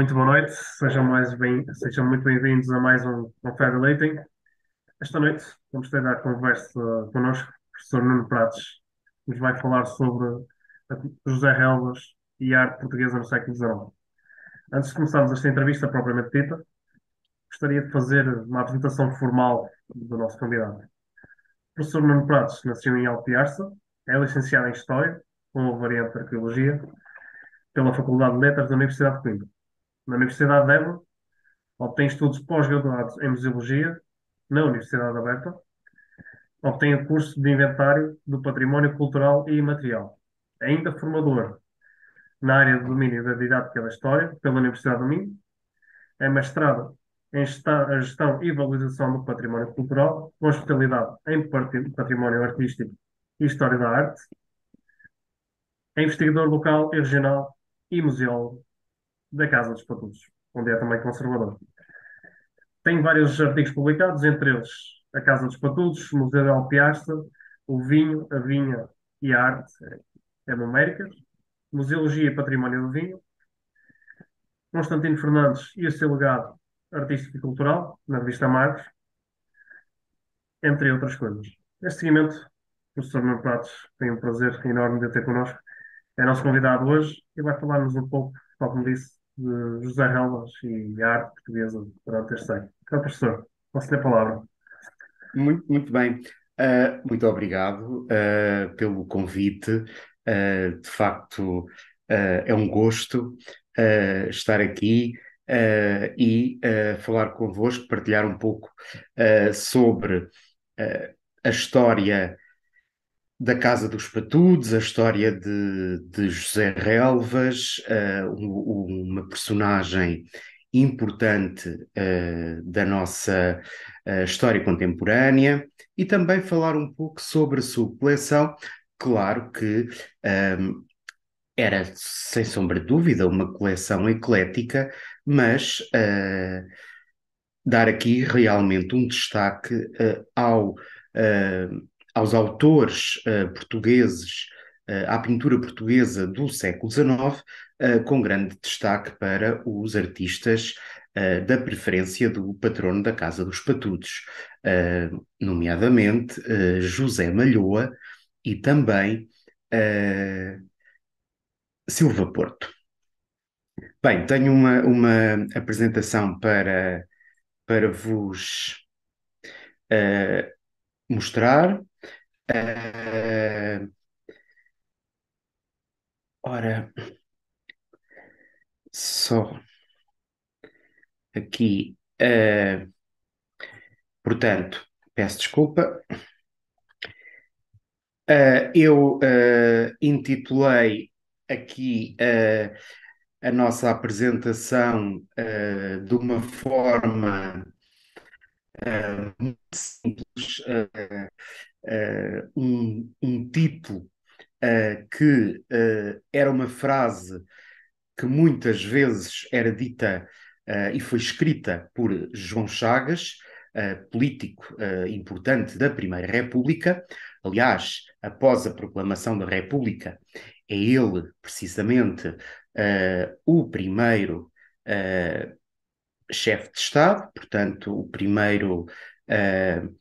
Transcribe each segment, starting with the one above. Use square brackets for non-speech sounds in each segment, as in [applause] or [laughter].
Muito boa noite, sejam, mais bem, sejam muito bem-vindos a mais um Confabulating. Esta noite vamos ter a conversa connosco o professor Nuno Prates, que nos vai falar sobre José Helvas e a arte portuguesa no século XIX. Antes de começarmos esta entrevista propriamente dita, gostaria de fazer uma apresentação formal do nosso convidado. O professor Nuno Prates nasceu em Alpiarça, é licenciado em História, com a variante de Arqueologia, pela Faculdade de Letras da Universidade de Coimbra na Universidade de Évora, obtém estudos pós-graduados em Museologia, na Universidade Aberta, obtém o curso de Inventário do Património Cultural e Imaterial, é ainda formador na área de domínio da didática da História, pela Universidade do Minho, é mestrado em Gestão e Valorização do Património Cultural, com especialidade em Património Artístico e História da Arte, é investigador local e regional e museólogo da Casa dos Patudos, onde é também conservador. Tem vários artigos publicados, entre eles A Casa dos Patudos, Museu da Alpiasta, O Vinho, a Vinha e a Arte é numérica, Museologia e Património do Vinho, Constantino Fernandes e o seu legado artístico e cultural, na revista Marcos, entre outras coisas. Neste seguimento, o professor Nuno Pratos tem um prazer enorme de ter connosco. É nosso convidado hoje e vai falar-nos um pouco, tal como disse, de José Helmas e arte portuguesa durante este terceiro. Então, professor, posso lhe a palavra. Muito, muito bem. Uh, muito obrigado uh, pelo convite. Uh, de facto, é um gosto estar aqui e falar convosco, partilhar um pouco sobre a história da Casa dos Patudos, a história de, de José Relvas, uh, uma personagem importante uh, da nossa uh, história contemporânea, e também falar um pouco sobre a sua coleção. Claro que um, ehm, era, sem sombra de dúvida, uma coleção eclética, mas dar aqui realmente um destaque ao. Uh, aos autores uh, portugueses, uh, à pintura portuguesa do século XIX, uh, eh, com grande destaque para os artistas da preferência do patrono da Casa dos Patudos, nomeadamente José Malhoa e também Silva Porto. Bem, tenho uma, uma apresentação para, para vos mostrar. Eh, ora, só aqui. Eh, portanto, peço desculpa. Eh, eu intitulei aqui a nossa apresentação de uma forma muito simples uh, uh, um, um, tipo eh, que era uma frase que muitas vezes era dita e foi escrita por João Chagas, político importante da Primeira República. Aliás, após a proclamação da República, é ele, precisamente, o primeiro chefe de Estado, portanto, o primeiro uh,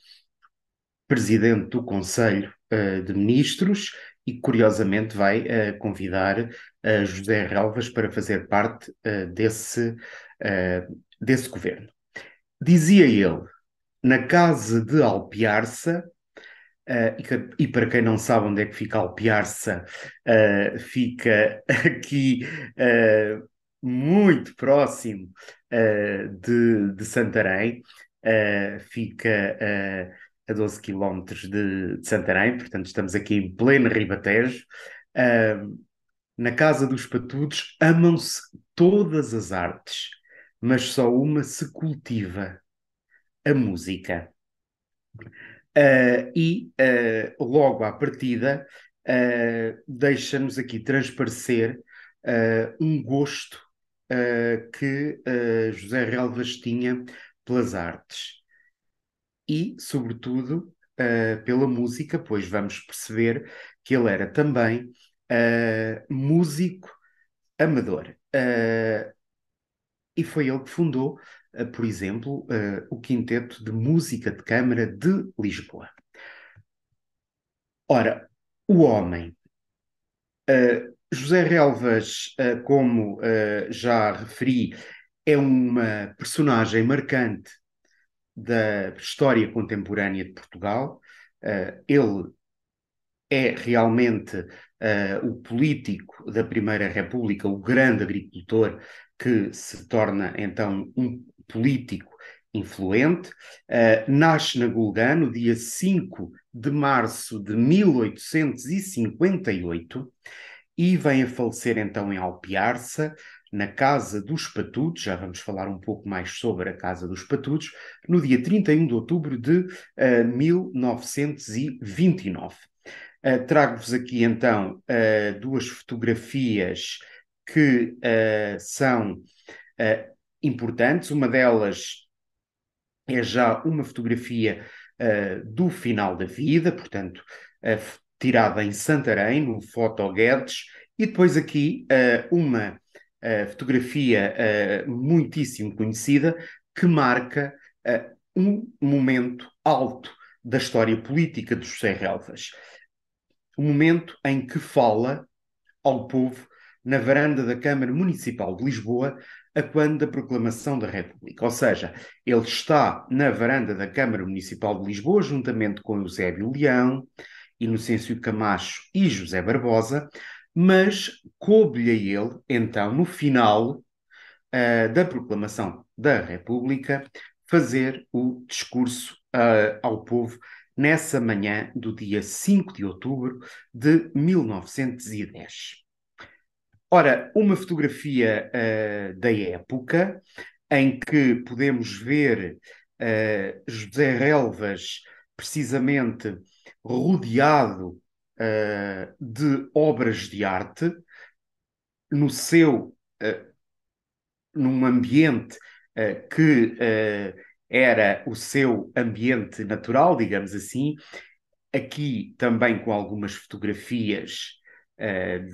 presidente do Conselho uh, de Ministros e, curiosamente, vai uh, convidar eh, José Relvas para fazer parte desse, desse governo. Dizia ele, na casa de Alpiarça, Uh, e, para quem não sabe onde é que fica Alpiarça, uh, fica [laughs] aqui uh, muito próximo de, de Santarém, fica a 12 quilómetros de, de, Santarém, portanto estamos aqui em pleno Ribatejo. Uh, na Casa dos Patudos amam-se todas as artes, mas só uma se cultiva, a música. Uh, e uh, logo à partida ah, deixa-nos aqui transparecer um gosto que José Relvas tinha pelas artes e, sobretudo, uh, pela música, pois vamos perceber que ele era também uh, músico amador. Uh, e foi ele que fundou, por exemplo, o Quinteto de Música de Câmara de Lisboa. Ora, o homem. José Relvas, como já referi, é uma personagem marcante da história contemporânea de Portugal. Uh, ele é realmente uh, o político da Primeira República, o grande agricultor, que se torna então um político influente. Uh, nasce na Gulgã no dia 5 de março de 1858 e vem a falecer então em Alpiarça na Casa dos Patudos, já vamos falar um pouco mais sobre a Casa dos Patudos, no dia 31 de outubro de uh, 1929. Uh, Trago-vos aqui então uh, duas fotografias que eh, são eh, importantes. Uma delas é já uma fotografia do final da vida, portanto, tirada em Santarém, no Foto Guedes, e depois aqui uma uh, fotografia uh, muitíssimo conhecida, que marca uh, um momento alto da história política de José Relvas. O momento em que fala ao povo na varanda da Câmara Municipal de Lisboa a quando da proclamação da República. Ou seja, ele está na varanda da Câmara Municipal de Lisboa, juntamente com Eusébio Leão, Inocêncio Camacho e José Barbosa, mas coube-lhe a ele, então, no final uh, da proclamação da República, fazer o discurso uh, ao povo nessa manhã do dia 5 de outubro de 1910. Ora, uma fotografia uh, da época em que podemos ver José Relvas precisamente rodeado uh, de obras de arte no seu uh, num ambiente uh, que eh, era o seu ambiente natural, digamos assim, aqui também com algumas fotografias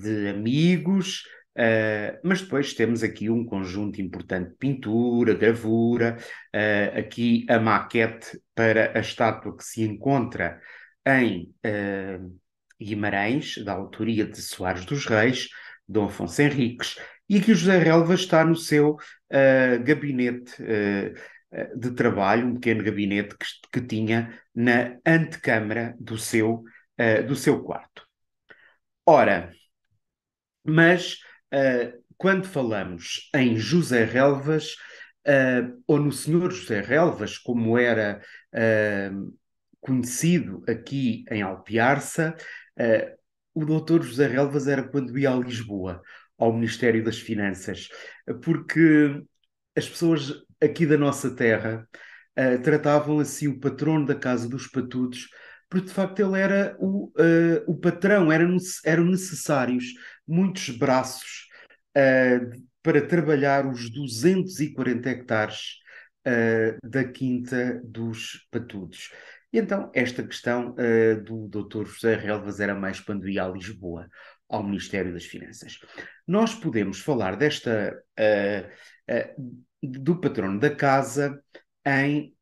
de amigos, Uh, mas depois temos aqui um conjunto importante de pintura, gravura, uh, aqui a maquete para a estátua que se encontra em uh, Guimarães, da autoria de Soares dos Reis, Dom Afonso Henriques, e que o José Relva está no seu uh, gabinete uh, de trabalho, um pequeno gabinete que, que tinha na antecâmara do seu, uh, do seu quarto. Ora, mas quando falamos em José Relvas, ou no Senhor José Relvas, como era conhecido aqui em Alpiarça, o doutor José Relvas era quando ia a Lisboa, ao Ministério das Finanças, porque as pessoas aqui da nossa terra uh, tratavam assim o patrono da Casa dos Patudos, porque de facto ele era o, uh, o patrão, eram, eram necessários muitos braços eh, para trabalhar os 240 hectares da Quinta dos Patudos. E então, esta questão uh, do Dr. José Relvas era mais quando ia a Lisboa, ao Ministério das Finanças. Nós podemos falar desta. Uh, uh, do patrono da casa em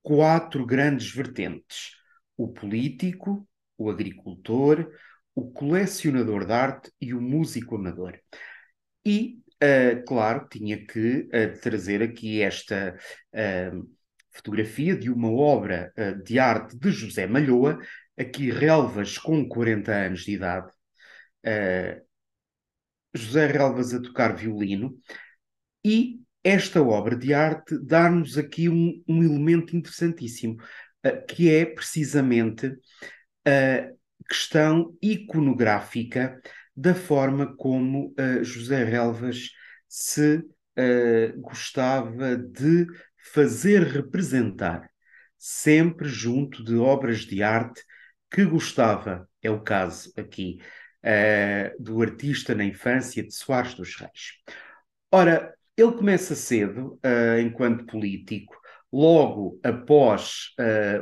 quatro grandes vertentes: o político, o agricultor, o colecionador de arte e o músico amador. E, uh, claro, tinha que uh, trazer aqui esta. Uh, fotografia de uma obra eh, de arte de José Malhoa, aqui Relvas com 40 anos de idade, eh, José Relvas a tocar violino, e esta obra de arte dá-nos aqui um, um, elemento interessantíssimo, eh, que é precisamente a questão iconográfica da forma como José Relvas se gostava de fazer representar, sempre junto de obras de arte que gostava, é o caso aqui uh, do artista na infância de Soares dos Reis. Ora, ele começa cedo, uh, enquanto político, logo após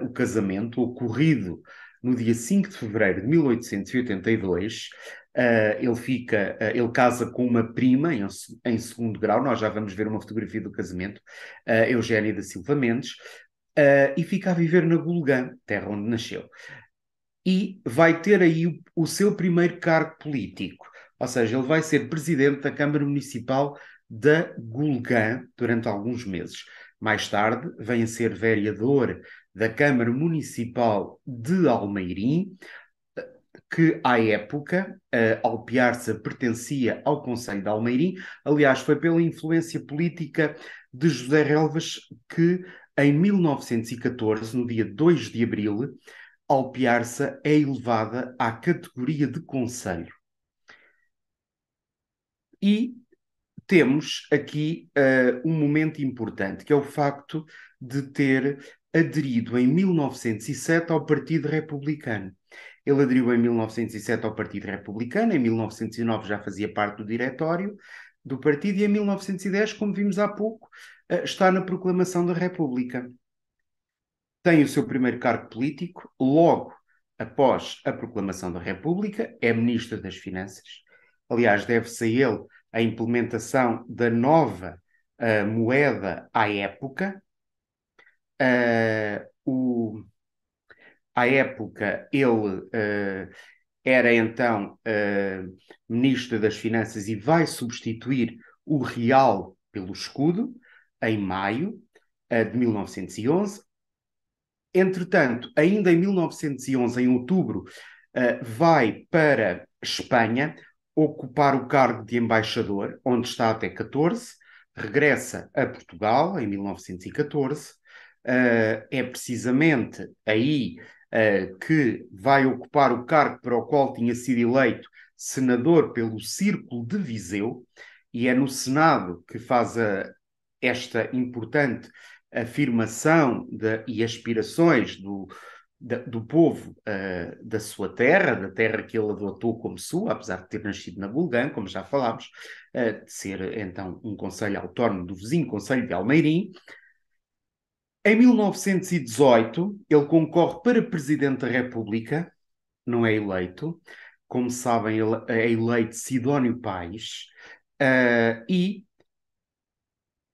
uh, o casamento, ocorrido no dia 5 de fevereiro de 1882, Uh, ele fica, uh, ele casa com uma prima em, em, segundo grau, nós já vamos ver uma fotografia do casamento, uh, Eugénia da Silva Mendes, e fica a viver na Gulgã, terra onde nasceu. E vai ter aí o, o seu primeiro cargo político, ou seja, ele vai ser presidente da Câmara Municipal da Gulgã durante alguns meses. Mais tarde, vem a ser vereador da Câmara Municipal de Almeirim, que à época uh, Alpiarça pertencia ao Conselho de Almeirim. Aliás, foi pela influência política de José Relvas que, em 1914, no dia 2 de abril, Alpiarça é elevada à categoria de Conselho. E temos aqui uh, um momento importante, que é o facto de ter aderido em 1907 ao Partido Republicano. Ele aderiu em 1907 ao Partido Republicano, em 1909 já fazia parte do diretório do partido e em 1910, como vimos há pouco, eh, está na proclamação da República. Tem o seu primeiro cargo político logo após a proclamação da República, é ministro das Finanças. Aliás, deve-se a ele a implementação da nova uh, moeda à época. Uh, o à época, ele uh, era então uh, ministro das Finanças e vai substituir o real pelo escudo em maio uh, de 1911. Entretanto, ainda em 1911, em outubro, vai para Espanha ocupar o cargo de embaixador, onde está até 14. Regressa a Portugal em 1914. Uh, é precisamente aí eh, que vai ocupar o cargo para o qual tinha sido eleito senador pelo Círculo de Viseu, e é no Senado que faz a, esta importante afirmação de, e aspirações do, do povo uh, da sua terra, da terra que ele adotou como sua, apesar de ter nascido na Bulgã, como já falámos, uh, de ser então um conselho autónomo do vizinho Conselho de Almeirim, em 1918, ele concorre para presidente da República, não é eleito. Como sabem, ele é eleito Sidónio Paes. Uh, e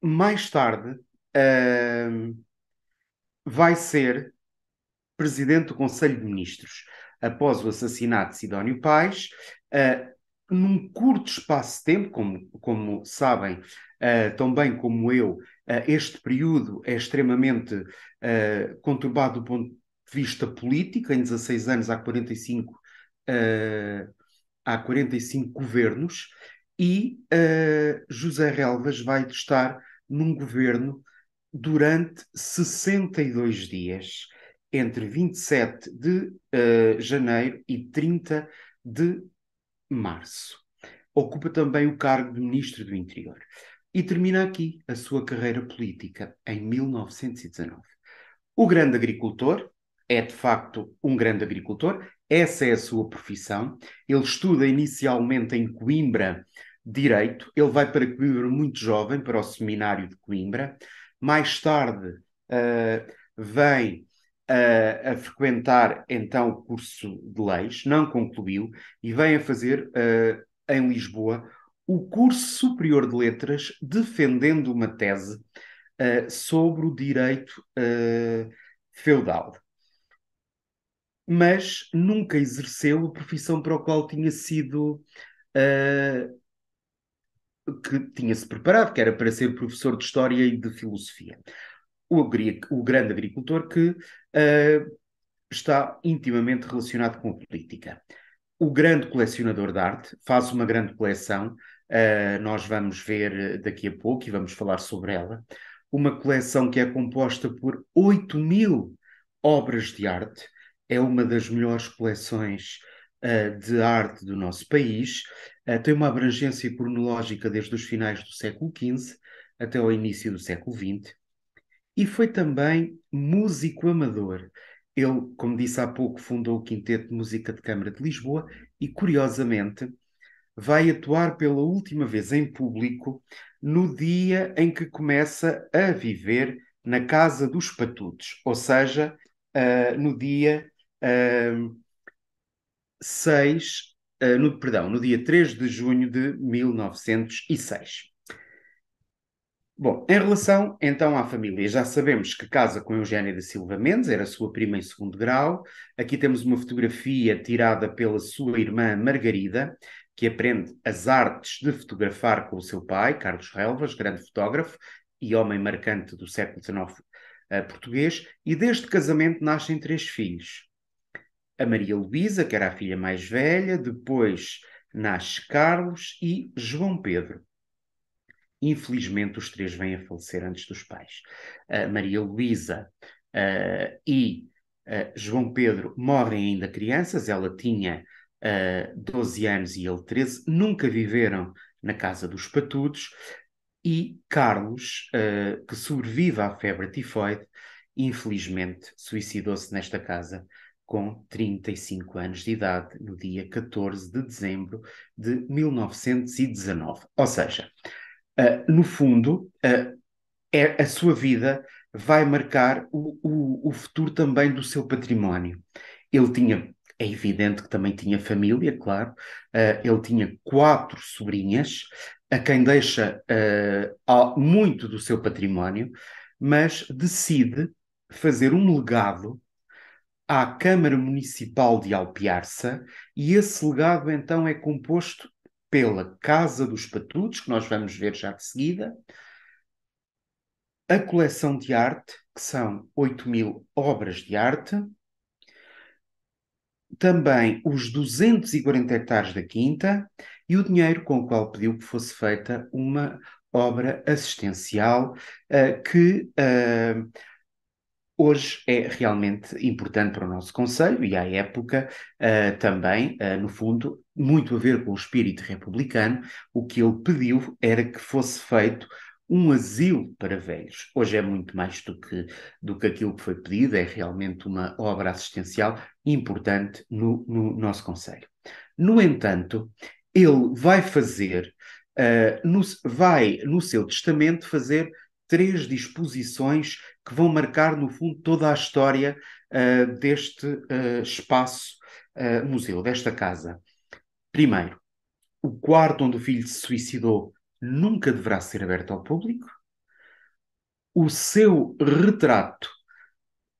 mais tarde uh, vai ser presidente do Conselho de Ministros. Após o assassinato de Sidónio Paes, uh, num curto espaço de tempo, como, como sabem, uh, eh, tão bem como eu, uh, este período é extremamente uh, conturbado do ponto de vista político. Em 16 anos há 45, uh, há 45 governos e José Relvas vai estar num governo durante 62 dias, entre 27 de janeiro e 30 de março ocupa também o cargo de Ministro do Interior e termina aqui a sua carreira política em 1919. O grande agricultor é de facto um grande agricultor, essa é a sua profissão. Ele estuda inicialmente em Coimbra direito, ele vai para Coimbra muito jovem, para o seminário de Coimbra. Mais tarde uh, vem a, eh, a frequentar então o curso de leis, não concluiu, e vem a fazer uh, em Lisboa o curso superior de letras defendendo uma tese uh, sobre o direito uh, feudal, mas nunca exerceu a profissão para a qual tinha sido uh, que tinha se preparado, que era para ser professor de história e de filosofia. O, o grande agricultor que está intimamente relacionado com a política o grande colecionador de arte, faz uma grande coleção, uh, nós vamos ver eh, daqui a pouco e vamos falar sobre ela. Uma coleção que é composta por 8 mil obras de arte, é uma das melhores coleções uh, de arte do nosso país, uh, tem uma abrangência cronológica desde os finais do século XV até o início do século XX, e foi também músico amador. Ele, como disse há pouco, fundou o Quinteto de Música de Câmara de Lisboa e, curiosamente, vai atuar pela última vez em público no dia em que começa a viver na Casa dos Patudos, ou seja, uh, no dia uh, uh, no, perdão, no dia 3 de junho de 1906. Bom, em relação então à família, já sabemos que casa com Eugénia da Silva Mendes, era sua prima em segundo grau. Aqui temos uma fotografia tirada pela sua irmã Margarida, que aprende as artes de fotografar com o seu pai, Carlos Relvas, grande fotógrafo e homem marcante do século XIX uh, eh, português, e deste casamento nascem três filhos. A Maria Luísa, que era a filha mais velha, depois nasce Carlos e João Pedro. Infelizmente, os três vêm a falecer antes dos pais. Uh, Maria Luísa uh, e uh, João Pedro morrem ainda crianças, ela tinha uh, eh, 12 anos e ele 13, nunca viveram na casa dos patudos, e Carlos, que sobrevive à febre tifoide, infelizmente suicidou-se nesta casa com 35 anos de idade, no dia 14 de dezembro de 1919. Ou seja, uh, no fundo, uh, é, a sua vida vai marcar o, o, o, futuro também do seu património. Ele tinha, é evidente que também tinha família, claro, uh, ele tinha quatro sobrinhas, a quem deixa muito do seu património, mas decide fazer um legado à Câmara Municipal de Alpiarça e esse legado então é composto pela Casa dos Patudos, que nós vamos ver já de seguida, a coleção de arte, que são 8 mil obras de arte, também os 240 hectares da quinta e o dinheiro com o qual pediu que fosse feita uma obra assistencial uh, que uh, hoje é realmente importante para o nosso Conselho e à época uh, também, uh, no fundo, muito a ver com o espírito republicano. O que ele pediu era que fosse feito um asilo para velhos. Hoje é muito mais do que, do que aquilo que foi pedido, é realmente uma obra assistencial importante no, no nosso Conselho. No entanto, ele vai fazer, uh, no, vai no seu testamento fazer três disposições que vão marcar, no fundo, toda a história uh, deste uh, espaço uh, museu, desta casa. Primeiro, o quarto onde o filho se suicidou nunca deverá ser aberto ao público. O seu retrato,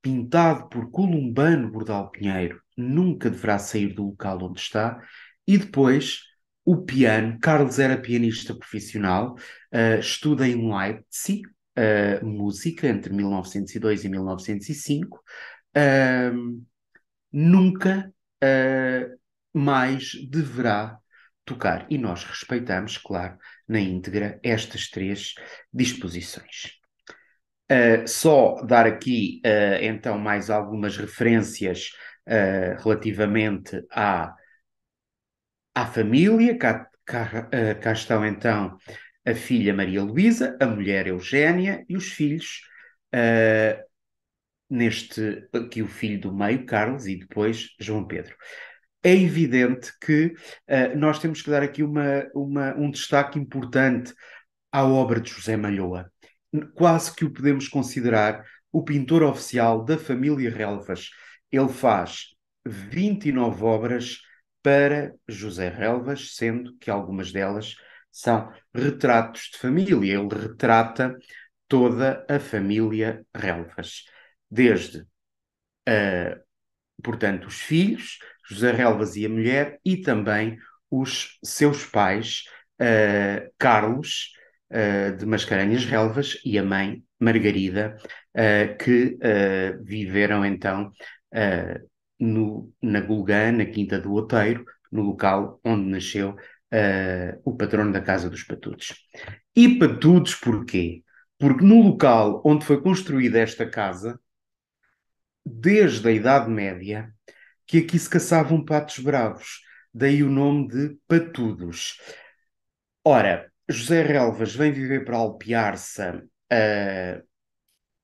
pintado por Columbano Bordal Pinheiro, nunca deverá sair do local onde está. E depois, o piano. Carlos era pianista profissional, uh, estuda em Leipzig, uh, música entre 1902 e 1905, uh, nunca uh, mais deverá tocar. E nós respeitamos, claro, na íntegra estas três disposições. Ah, só dar aqui ah, então mais algumas referências relativamente à, à família, cá, cá, cá estão então a filha Maria Luísa, a mulher Eugénia e os filhos, uh, neste aqui o filho do meio, Carlos, e depois João Pedro. É evidente que uh, nós temos que dar aqui uma, uma, um destaque importante à obra de José Malhoa. Quase que o podemos considerar o pintor oficial da família Relvas. Ele faz 29 obras para José Relvas, sendo que algumas delas são retratos de família. Ele retrata toda a família Relvas, desde, uh, portanto, os filhos, José Relvas e a mulher, e também os seus pais, uh, Carlos uh, de Mascarenhas Relvas e a mãe, Margarida, que viveram então no, na Gulgã, na Quinta do Oteiro, no local onde nasceu uh, o patrono da Casa dos Patudos. E Patudos porquê? Porque no local onde foi construída esta casa, desde a Idade Média, que aqui se caçavam patos bravos, daí o nome de Patudos. Ora, José Relvas vem viver para Alpiarça uh,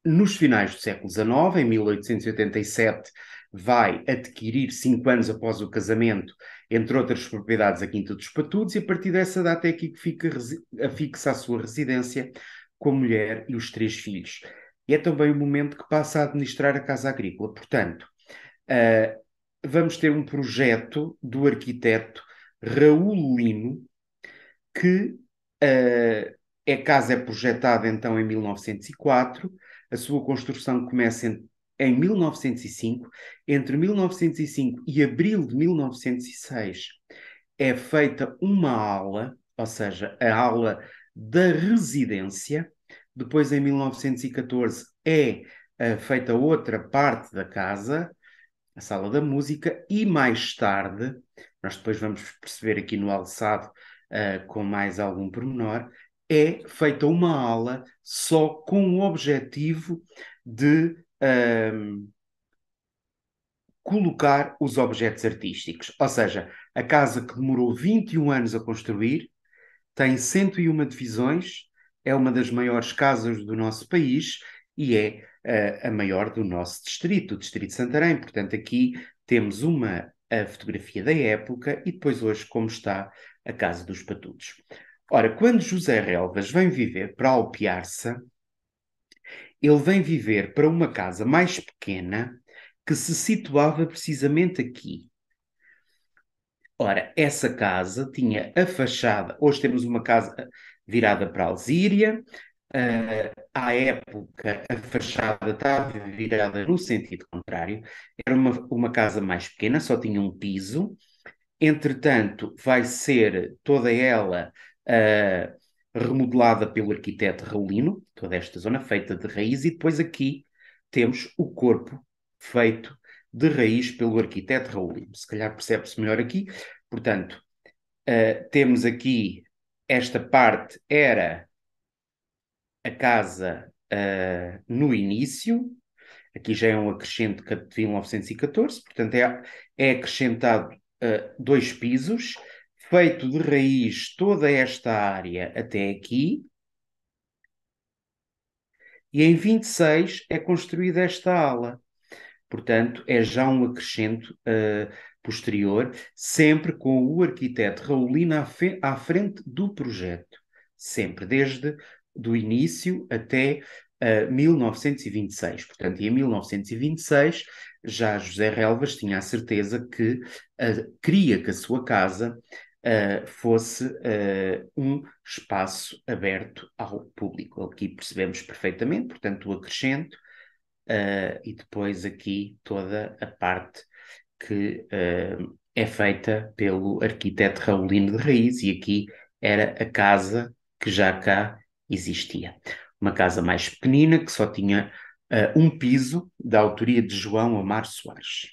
nos finais do século XIX, em 1887, vai adquirir, cinco anos após o casamento, entre outras propriedades, a Quinta dos Patudos, e a partir dessa data é aqui que fica afixa a sua residência com a mulher e os três filhos. E é também o momento que passa a administrar a Casa Agrícola. Portanto, uh, vamos ter um projeto do arquiteto Raul Lino, que uh, a casa é projetada então em 1904, a sua construção começa em em 1905, entre 1905 e abril de 1906, é feita uma aula, ou seja, a aula da residência. Depois, em 1914, é eh, feita outra parte da casa, a sala da música, e mais tarde, nós depois vamos perceber aqui no alçado uh, com mais algum pormenor, é feita uma aula só com o objetivo de um, ehm, colocar os objetos artísticos. Ou seja, a casa que demorou 21 anos a construir tem 101 divisões, é uma das maiores casas do nosso país e é uh, a maior do nosso distrito, o Distrito de Santarém. Portanto, aqui temos uma a fotografia da época e depois hoje como está a Casa dos Patudos. Ora, quando José Relvas vem viver para Alpiarça, ele vem viver para uma casa mais pequena que se situava precisamente aqui. Ora, essa casa tinha a fachada. Hoje temos uma casa virada para a Alzíria. Uh, ah, à época, a fachada estava virada no sentido contrário. Era uma, uma casa mais pequena, só tinha um piso. Entretanto, vai ser toda ela uh, remodelada pelo arquiteto Raulino, toda esta zona feita de raiz, e depois aqui temos o corpo feito de raiz pelo arquiteto Raulino. Se calhar percebe-se melhor aqui. Portanto, uh, temos aqui esta parte era a casa uh, no início, aqui já é um acrescento de 1914, portanto é, é acrescentado uh, dois pisos, feito de raiz toda esta área até aqui, e em 26 é construída esta ala. Portanto, é já um acrescento uh, posterior, sempre com o arquiteto Raulino à, à, frente do projeto, sempre, desde do início até uh, eh, 1926. Portanto, em 1926, já José Relvas tinha a certeza que uh, queria que a sua casa eh, fosse uh, um espaço aberto ao público. Aqui percebemos perfeitamente, portanto, o acrescento uh, e depois aqui toda a parte que é feita pelo arquiteto Raulino de Raiz, e aqui era a casa que já cá existia. Uma casa mais pequenina que só tinha um piso, da autoria de João Amar Soares.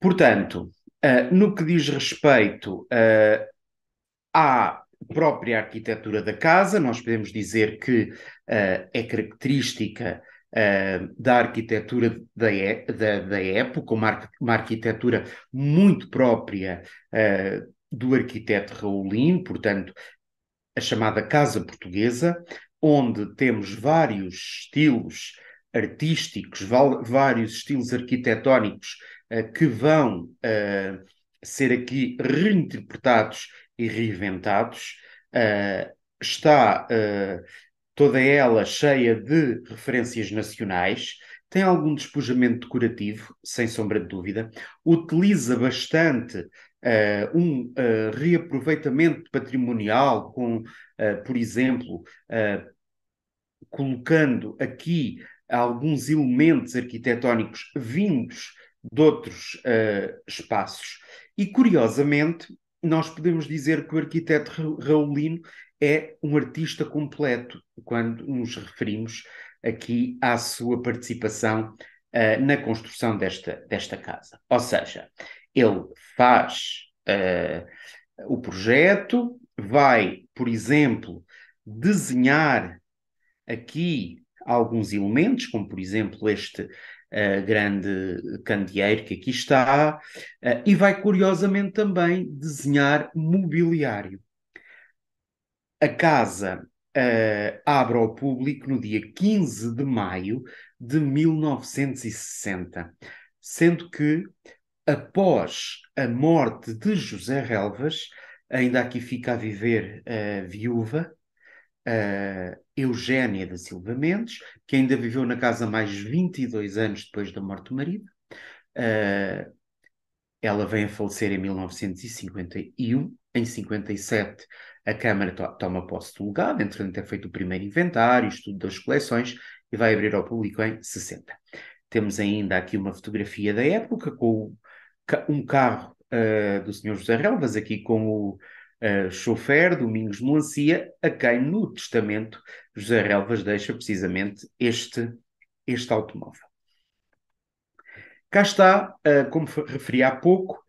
Portanto, ah, no que diz respeito uh, à própria arquitetura da casa, nós podemos dizer que uh, é característica da arquitetura da, é, da, da, época, uma, uma arquitetura muito própria do arquiteto Raulino, portanto, a chamada Casa Portuguesa, onde temos vários estilos artísticos, vários estilos arquitetónicos eh, que vão eh, ser aqui reinterpretados e reinventados. Eh, está toda ela cheia de referências nacionais, tem algum despojamento decorativo, sem sombra de dúvida, utiliza bastante uh, um uh, reaproveitamento patrimonial, com, uh, por exemplo, colocando aqui alguns elementos arquitetónicos vindos de outros uh, espaços. E, curiosamente, nós podemos dizer que o arquiteto Raulino é um artista completo quando nos referimos aqui à sua participação uh, na construção desta, desta casa. Ou seja, ele faz uh, o projeto, vai, por exemplo, desenhar aqui alguns elementos, como por exemplo este eh, grande candeeiro que aqui está, uh, e vai curiosamente também desenhar mobiliário. A casa uh, abre ao público no dia 15 de maio de 1960, sendo que após a morte de José Relvas, ainda aqui fica a viver uh, viúva, uh, Eugênia da Silva Mendes, que ainda viveu na casa mais 22 anos depois da morte do marido. Uh, ela vem a falecer em 1951. Em 57, a Câmara to toma posse do lugar, entretanto é feito o primeiro inventário, estudo das coleções, e vai abrir ao público em 60. Temos ainda aqui uma fotografia da época com o, um carro uh, do Sr. José Relvas, aqui com o chofer Domingos Melancia, a quem no testamento José Relvas deixa precisamente este, este automóvel. Cá está, uh, como referi há pouco,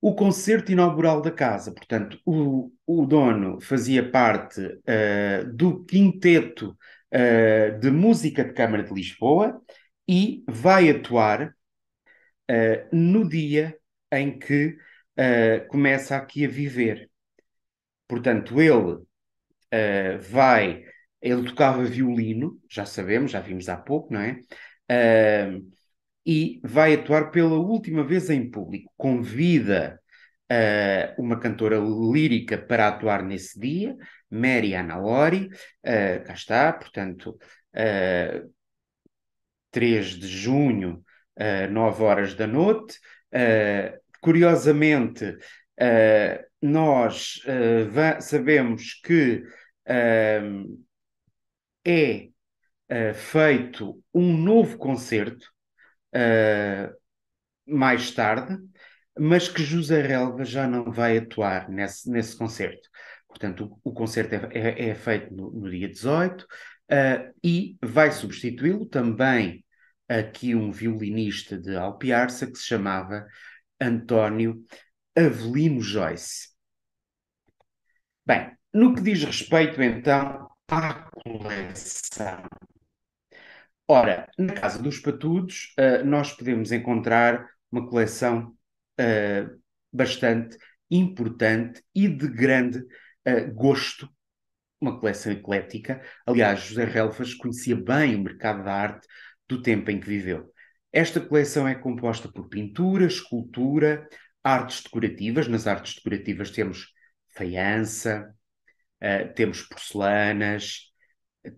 o concerto inaugural da casa. Portanto, o, o dono fazia parte uh, do quinteto uh, de música de Câmara de Lisboa e vai atuar no dia em que uh, começa aqui a viver. Portanto, ele uh, vai. Ele tocava violino, já sabemos, já vimos há pouco, não é? Uh, e vai atuar pela última vez em público. Convida uh, uma cantora lírica para atuar nesse dia, Mary Anna Lori, uh, cá está, portanto, uh, 3 de junho, uh, 9 horas da noite. Curiosamente, uh, nós uh, sabemos que uh, é feito um novo concerto mais tarde, mas que José Relva já não vai atuar nesse, nesse concerto. Portanto, o, o concerto é, é, é feito no, no, dia 18 e vai substituí-lo também aqui um violinista de Alpiarça que se chamava António Avelino Joyce. Bem, no que diz respeito então à coleção. Ora, na Casa dos Patudos, uh, nós podemos encontrar uma coleção uh, bastante importante e de grande uh, gosto, uma coleção eclética. Aliás, José Relfas conhecia bem o mercado da arte do tempo em que viveu. Esta coleção é composta por pintura, escultura, artes decorativas. Nas artes decorativas temos faiança, uh, eh, temos porcelanas,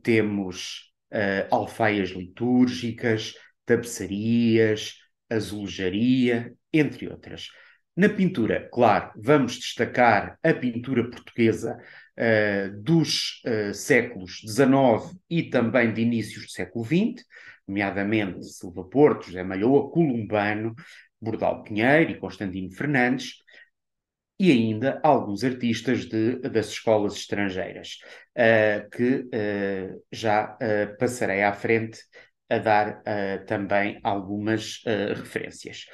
temos uh, alfaias litúrgicas, tapeçarias, azulejaria, entre outras. Na pintura, claro, vamos destacar a pintura portuguesa uh, dos séculos XIX e também de inícios do século XX nomeadamente Silva Porto, José Malhoa, Columbano, Bordal Pinheiro e Constantino Fernandes, e ainda alguns artistas de, das escolas estrangeiras, uh, que uh, já uh, passarei à frente a dar também algumas referências.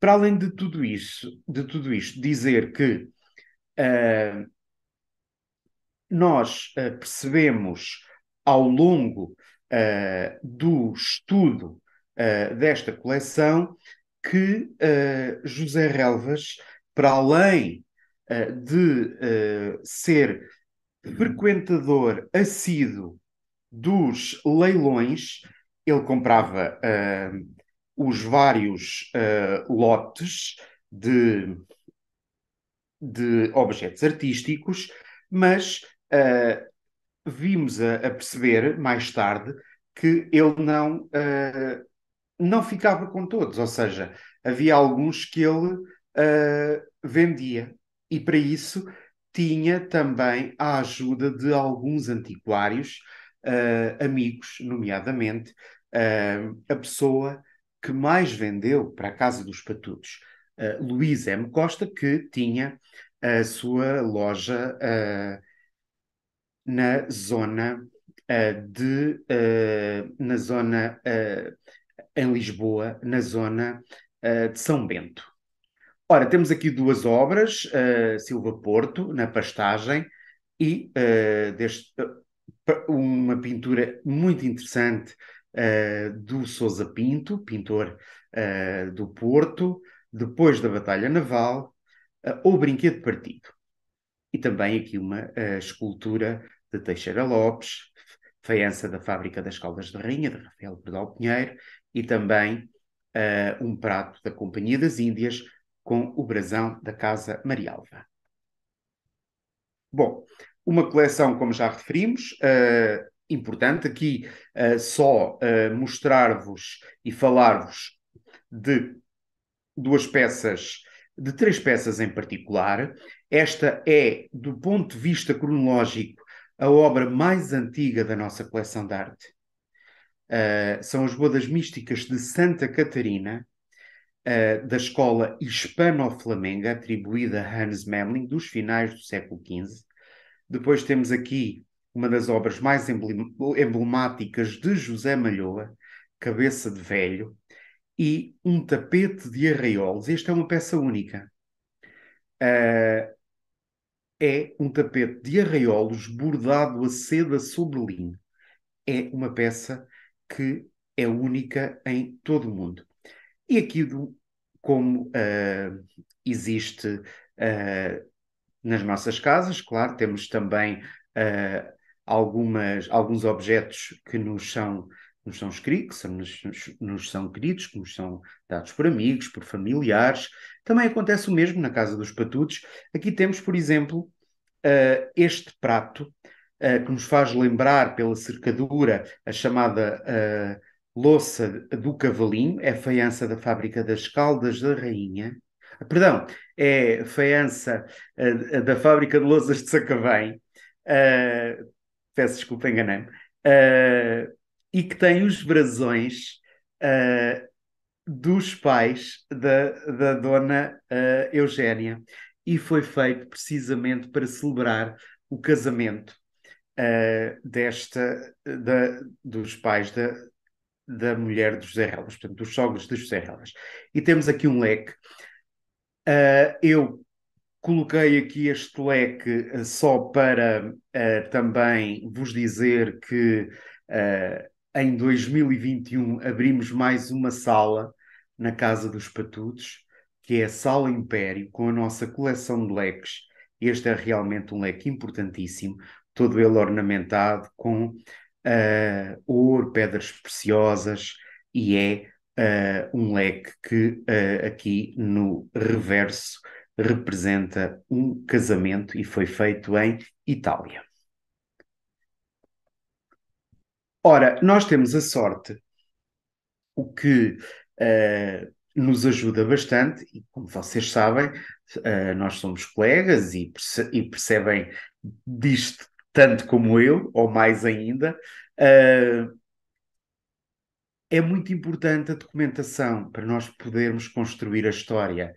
Para além de tudo isso, de tudo isto, dizer que nós percebemos ao longo uh, do estudo uh, desta coleção que uh, José Relvas, para além de ser frequentador assíduo dos leilões, ele comprava os vários lotes de, de objetos artísticos, mas uh, vimos a, a perceber mais tarde que ele não, uh, não ficava com todos, ou seja, havia alguns que ele uh, vendia e para isso tinha também a ajuda de alguns antiquários, uh, amigos, nomeadamente a pessoa que mais vendeu para a Casa dos Patudos, Luís M. Costa, que tinha a sua loja na zona uh, de eh, na zona eh, em Lisboa, na zona de São Bento. Ora, temos aqui duas obras, Silva Porto, na pastagem, e deste, uma pintura muito interessante do Sousa Pinto, pintor do Porto, depois da Batalha Naval, uh, O Brinquedo Partido. E também aqui uma uh, escultura de Teixeira Lopes, faiança da fábrica das Caldas de Rainha, de Rafael Pedal Pinheiro, e também uh, um prato da Companhia das Índias com o brasão da Casa Marialva. Bom, uma coleção, como já referimos, uh, importante aqui uh, só mostrar-vos e falar-vos de duas peças, de três peças em particular. Esta é, do ponto de vista cronológico, a obra mais antiga da nossa coleção de arte. Uh, são as bodas místicas de Santa Catarina, uh, da escola hispano-flamenga, atribuída a Hans Memling, dos finais do século XV. Depois temos aqui uma das obras mais emblemáticas de José Malhoa, Cabeça de Velho, e Um Tapete de Arraiolos. Esta é uma peça única. Uh, é um tapete de arraiolos bordado a seda sobre linho. É uma peça que é única em todo o mundo. E aqui, como uh, existe uh, nas nossas casas, claro, temos também uh, algumas, alguns objetos que nos são nos são escritos, que nos, nos são queridos, que nos são dados por amigos, por familiares. Também acontece o mesmo na casa dos patutos. Aqui temos, por exemplo, uh, este prato uh, que nos faz lembrar pela cercadura a chamada uh, louça do cavalinho, é faiança da fábrica das Caldas da Rainha. Ah, perdão, é faiança da fábrica de louças de Sacavém. peço desculpa, enganei-me. Uh, e que tem os brasões uh, dos pais da, da dona uh, Eugénia e foi feito precisamente para celebrar o casamento uh, desta da, dos pais da, da mulher de José Relas, portanto, dos sogros de José Relas. E temos aqui um leque. Uh, eu coloquei aqui este leque só para também vos dizer que em 2021 abrimos mais uma sala na Casa dos Patudos, que é a Sala Império, com a nossa coleção de leques. Este é realmente um leque importantíssimo, todo ele ornamentado com uh, ouro, pedras preciosas, e é uh, um leque que uh, aqui no reverso representa um casamento e foi feito em Itália. Ora, nós temos a sorte, o que uh, nos ajuda bastante, e como vocês sabem, uh, nós somos colegas e, perce e, percebem disto tanto como eu, ou mais ainda. Uh, é muito importante a documentação para nós podermos construir a história.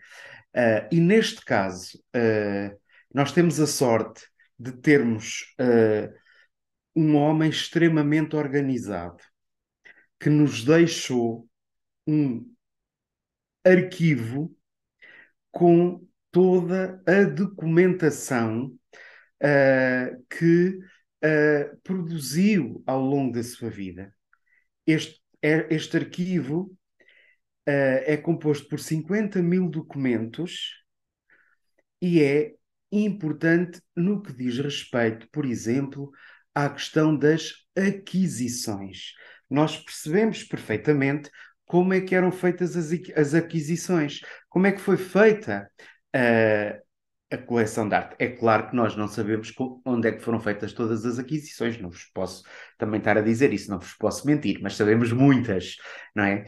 e neste caso, nós temos a sorte de termos uh, um homem extremamente organizado que nos deixou um arquivo com toda a documentação uh, que uh, produziu ao longo da sua vida. Este, é, este arquivo uh, é composto por 50 mil documentos e é importante no que diz respeito, por exemplo, à questão das aquisições. Nós percebemos perfeitamente como é que eram feitas as, as aquisições, como é que foi feita eh, a coleção de arte. É claro que nós não sabemos onde é que foram feitas todas as aquisições, não vos posso também estar a dizer isso, não vos posso mentir, mas sabemos muitas, não é?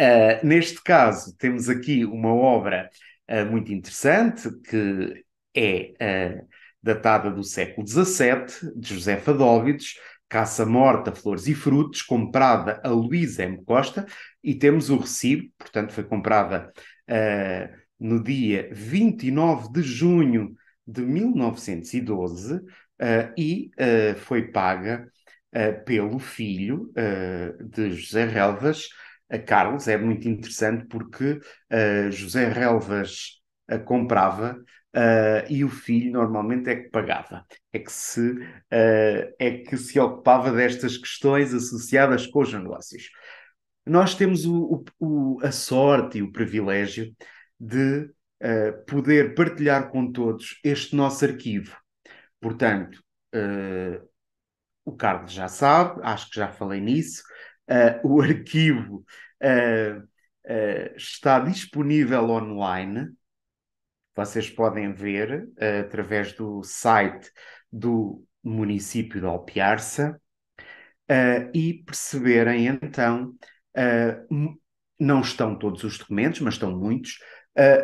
Uh, neste caso, temos aqui uma obra uh, muito interessante que é datada do século XVII, de José Fadóvides, Caça Morta, Flores e Frutos, comprada a Luísa M. Costa, e temos o recibo, portanto, foi comprada uh, no dia 29 de junho de 1912 uh, e uh, foi paga pelo filho de José Relvas, Carlos. É muito interessante porque José Relvas comprava Uh, e o filho normalmente é que pagava, é que, se, uh, é que se ocupava destas questões associadas com os negócios. Nós temos o, o, a sorte e o privilégio de uh, poder partilhar com todos este nosso arquivo. Portanto, o Carlos já sabe, acho que já falei nisso, o [laughs] arquivo está disponível online vocês podem ver uh, através do site do município de Alpiarça uh, e perceberem então, uh, não estão todos os documentos, mas estão muitos,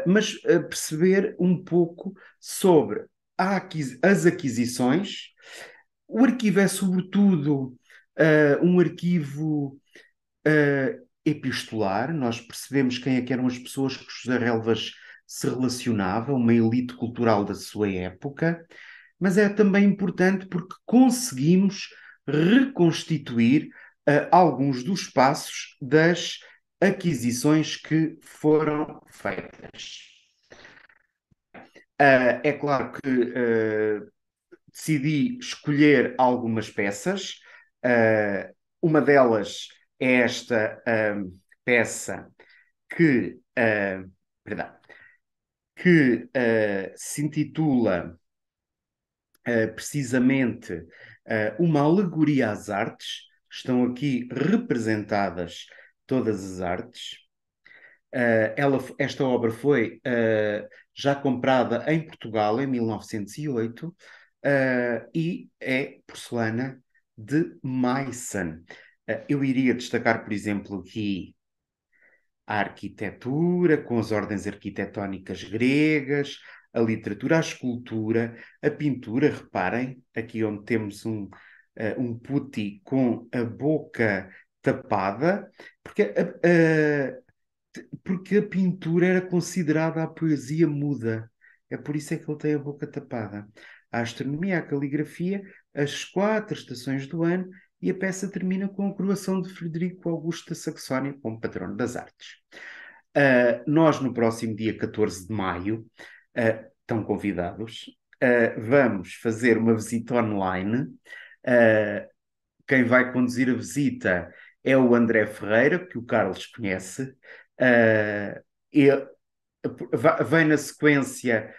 mas perceber um pouco sobre aquis as aquisições. O arquivo é, sobretudo, um arquivo epistolar, nós percebemos quem é que eram as pessoas que José Relvas se relacionava, uma elite cultural da sua época, mas é também importante porque conseguimos reconstituir uh, alguns dos passos das aquisições que foram feitas. Uh, é claro que uh, decidi escolher algumas peças. Uh, uma delas é esta peça que. perdão que uh, se intitula uh, precisamente uh, Uma Alegoria às Artes. Estão aqui representadas todas as artes. ela, esta obra foi já comprada em Portugal em 1908 e é porcelana de Meissen. eu iria destacar, por exemplo, aqui a arquitetura, com as ordens arquitetónicas gregas, a literatura, a escultura, a pintura. Reparem, aqui onde temos um, uh, um puti com a boca tapada, porque a, a, porque a pintura era considerada a poesia muda. É por isso é que ele tem a boca tapada. A astronomia, a caligrafia, as quatro estações do ano e a peça termina com a coroação de Frederico Augusto da Saxónia como patrono das artes. Uh, nós, no próximo dia 14 de maio, uh, estão convidados, uh, vamos fazer uma visita online. quem vai conduzir a visita é o André Ferreira, que o Carlos conhece. ele, vem na sequência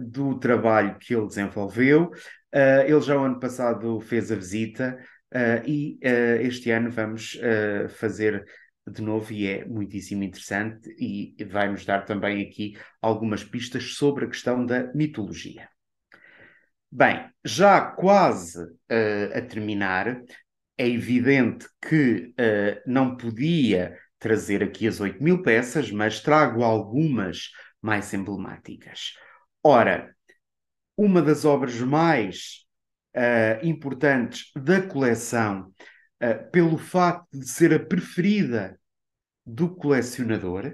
do trabalho que ele desenvolveu. ele já o ano passado fez a visita, Uh, e uh, este ano vamos uh, fazer de novo e é muitíssimo interessante e vai nos dar também aqui algumas pistas sobre a questão da mitologia. Bem, já quase a terminar, é evidente que não podia trazer aqui as 8 mil peças, mas trago algumas mais emblemáticas. Ora, uma das obras mais uh, importantes da coleção uh, pelo facto de ser a preferida do colecionador,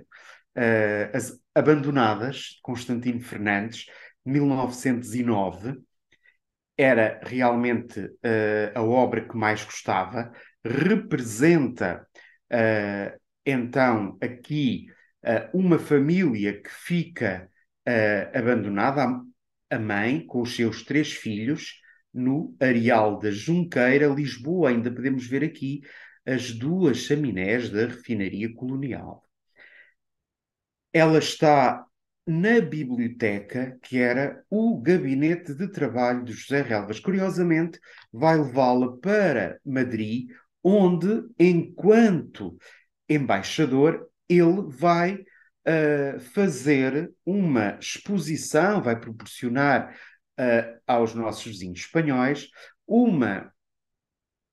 uh, as Abandonadas, Constantino Fernandes, 1909, era realmente a obra que mais gostava, representa então aqui uma família que fica abandonada, a mãe com os seus três filhos, no areal da Junqueira, Lisboa. Ainda podemos ver aqui as duas chaminés da refinaria colonial. Ela está na biblioteca, que era o gabinete de trabalho de José Relvas. Curiosamente, vai levá-la para Madrid, onde, enquanto embaixador, ele vai uh, fazer uma exposição, vai proporcionar uh, aos nossos vizinhos espanhóis uma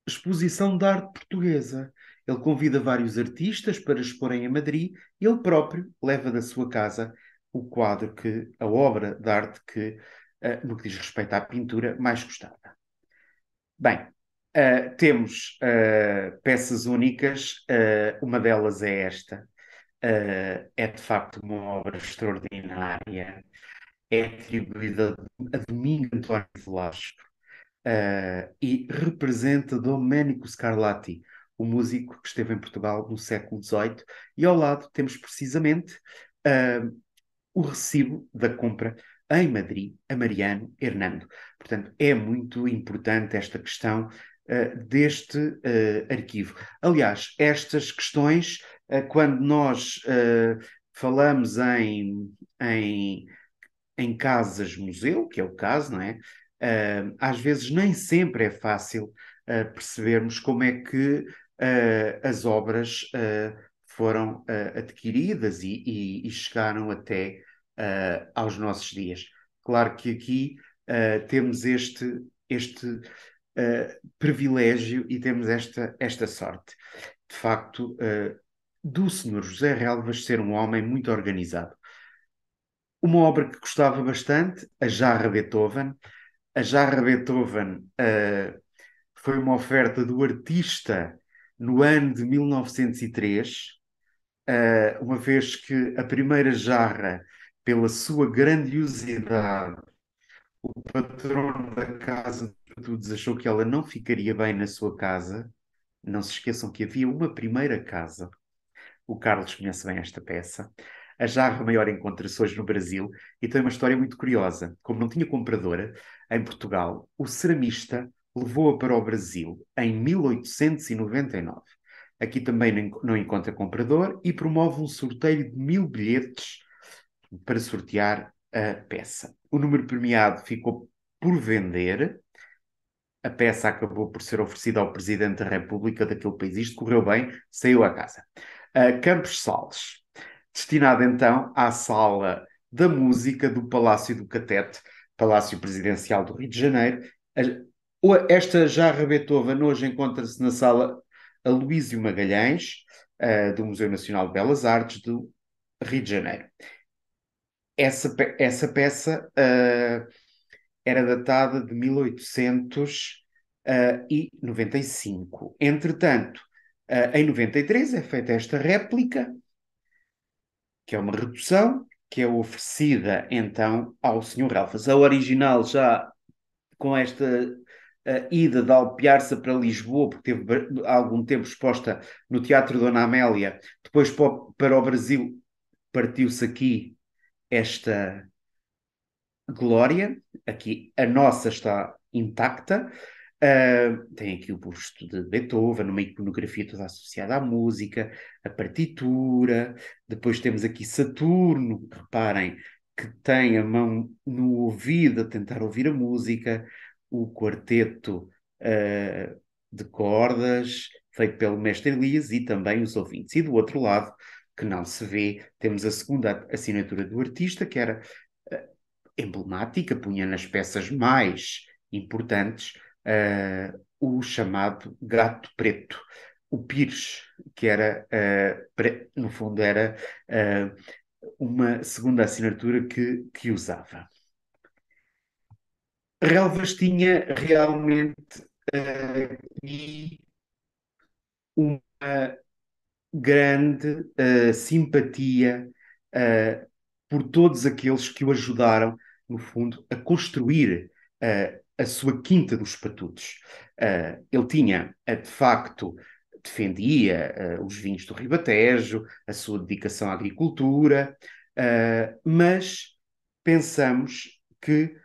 exposição de arte portuguesa. Ele convida vários artistas para exporem a Madrid e ele próprio leva da sua casa o quadro que, a obra de arte que, uh, no que diz respeito à pintura, mais gostava. Bem, uh, temos uh, peças únicas, uma delas é esta. é de facto uma obra extraordinária é atribuída a Domingo António Velasco uh, e representa Domenico Scarlatti, o músico que esteve em Portugal no século XVIII. E ao lado temos precisamente uh, o recibo da compra em Madrid a Mariano Hernando. Portanto, é muito importante esta questão uh, deste uh, arquivo. Aliás, estas questões, uh, quando nós falamos em, em em casas-museu, que é o caso, não é? Uh, às vezes nem sempre é fácil uh, percebermos como é que uh, as obras ah, foram adquiridas e, e, e, chegaram até aos nossos dias. Claro que aqui temos este, este privilégio e temos esta, esta sorte. De facto, do Senhor José Relvas ser um homem muito organizado. Uma obra que gostava bastante, a Jarra Beethoven. A Jarra Beethoven uh, foi uma oferta do artista no ano de 1903, uh, eh, uma vez que a primeira jarra, pela sua grandiosidade, o patrono da Casa de todos achou que ela não ficaria bem na sua casa. Não se esqueçam que havia uma primeira casa. O Carlos conhece bem esta peça a Jarro Maior encontra-se hoje no Brasil e tem uma história muito curiosa. Como não tinha compradora em Portugal, o ceramista levou-a para o Brasil em 1899. Aqui também não encontra comprador e promove um sorteio de mil bilhetes para sortear a peça. O número premiado ficou por vender. A peça acabou por ser oferecida ao Presidente da República daquele país. Isto correu bem, saiu à casa. Uh, Campos Salles destinada então à Sala da Música do Palácio do Catete, Palácio Presidencial do Rio de Janeiro. Esta jarra Beethoven hoje encontra-se na Sala Aloísio Magalhães, eh, do Museu Nacional de Belas Artes do Rio de Janeiro. Essa, essa peça uh, era datada de 1895. Eh, Entretanto, uh, em 93 é feita esta réplica que é uma redução que é oferecida então ao Sr. Ralfas. A original já com esta uh, ida de Alpiarça para Lisboa, porque teve algum tempo exposta no Teatro Dona Amélia, depois para o Brasil partiu-se aqui esta glória, aqui a nossa está intacta, ah, tem aqui o busto de Beethoven, uma iconografia toda associada à música, a partitura. Depois temos aqui Saturno, reparem, que tem a mão no ouvido a tentar ouvir a música. O quarteto uh, de cordas, feito pelo mestre Elias e também os ouvintes. E do outro lado, que não se vê, temos a segunda assinatura do artista, que era uh, emblemática, punha nas peças mais importantes uh, o chamado gato preto, o Pires, que era, uh, pre, no fundo, era eh, uma segunda assinatura que, que usava. Relvas eh, tinha realmente uma grande uh, simpatia uh, por todos aqueles que o ajudaram, no fundo, a construir uh, a sua quinta dos patutos. Uh, ah, ele tinha, ah, de facto, defendia ah, os vinhos do Ribatejo, a sua dedicação à agricultura, mas pensamos que